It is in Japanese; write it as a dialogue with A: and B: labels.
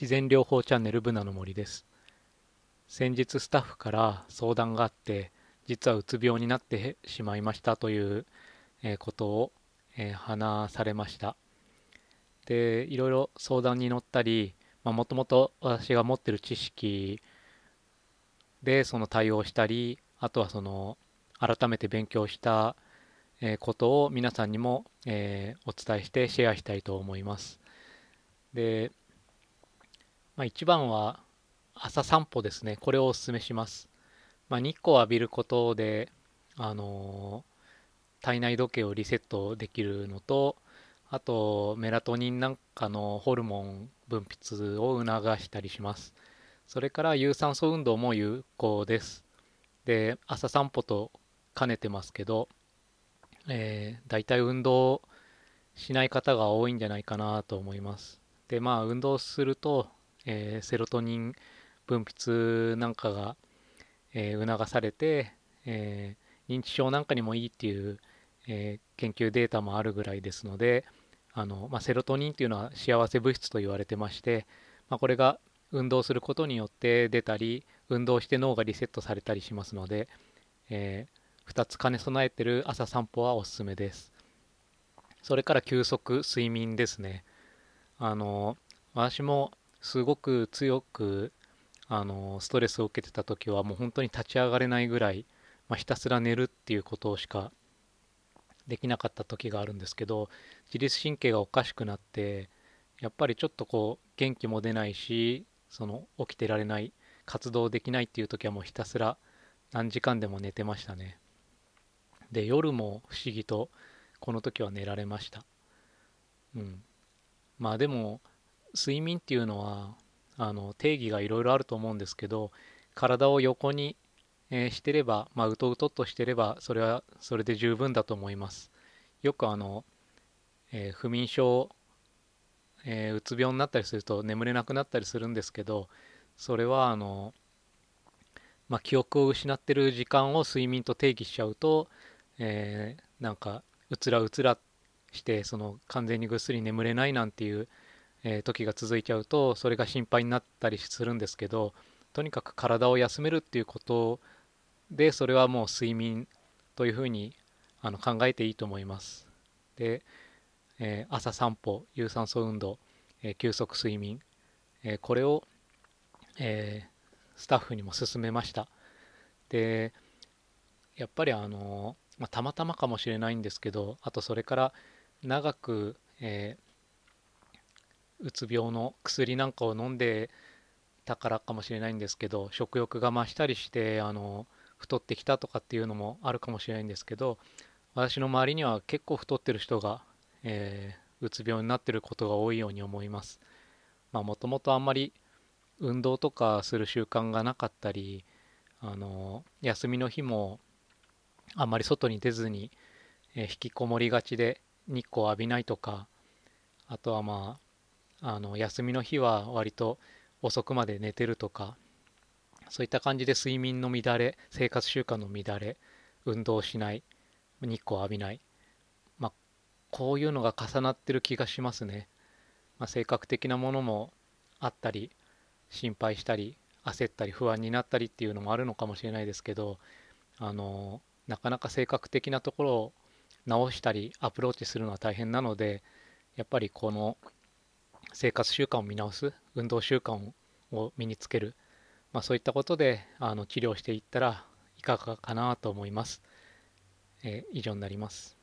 A: 自然療法チャンネルブナの森です先日スタッフから相談があって実はうつ病になってしまいましたということを話されましたでいろいろ相談に乗ったりもともと私が持ってる知識でその対応したりあとはその改めて勉強したことを皆さんにも、えお伝えしてシェアしたいと思います。でまあ、1番は朝散歩ですね。これをお勧めします。まあ、日光を浴びることで、あのー、体内時計をリセットできるのと、あとメラトニンなんかのホルモン分泌を促したりします。それから有酸素運動も有効です。で、朝散歩と兼ねてますけど、えー、大体運動しない方が多いんじゃないかなと思います。で、まあ運動するとえー、セロトニン分泌なんかが、えー、促されて、え認知症なんかにもいいっていう、え研究データもあるぐらいですのであの、まあ、セロトニンっていうのは幸せ物質と言われてまして、まあ、これが運動することによって出たり運動して脳がリセットされたりしますので、えー、2つ兼ね備えてる朝散歩はおすすめですそれから休息睡眠ですねあの私もすごく強くあのストレスを受けてた時はもう本当に立ち上がれないぐらい、まあ、ひたすら寝るっていうことしかできなかった時があるんですけど自律神経がおかしくなってやっぱりちょっとこう元気も出ないしその起きてられない活動できないっていう時はもうひたすら何時間でも寝てましたねで夜も不思議とこの時は寝られましたうんまあでも睡眠っていうのはあの定義がいろいろあると思うんですけど体を横に、えしてれば、まあ、うとうとっとしてればそれはそれで十分だと思いますよくあの、えー、不眠症、えー、うつ病になったりすると眠れなくなったりするんですけどそれはあの、まあ、記憶を失ってる時間を睡眠と定義しちゃうと、えなんかうつらうつらしてその完全にぐっすり眠れないなんていうえー、時が続いちゃうとそれが心配になったりするんですけどとにかく体を休めるっていうことでそれはもう睡眠というふうにあの考えていいと思います。で、えー、朝散歩有酸素運動、えー、休息睡眠、えー、これを、えスタッフにも勧めました。でやっぱりあの、まあ、たまたまかもしれないんですけどあとそれから長く、えーうつ病の薬なんかを飲んでたからかもしれないんですけど食欲が増したりしてあの太ってきたとかっていうのもあるかもしれないんですけど私の周りには結構太ってる人が、えー、うつ病になってることが多いように思います。まあ、もともとあんまり運動とかする習慣がなかったりあの休みの日もあんまり外に出ずに、えー、引きこもりがちで日光浴びないとかあとはまああの休みの日は割と遅くまで寝てるとかそういった感じで睡眠の乱れ生活習慣の乱れ運動しない日光浴びない、まあ、こういうのが重なってる気がしますね、まあ、性格的なものもあったり心配したり焦ったり不安になったりっていうのもあるのかもしれないですけどあのなかなか性格的なところを直したりアプローチするのは大変なのでやっぱりこの生活習慣を見直す運動習慣を身につける、まあ、そういったことであの治療していったらいかがかなと思います、えー、以上になります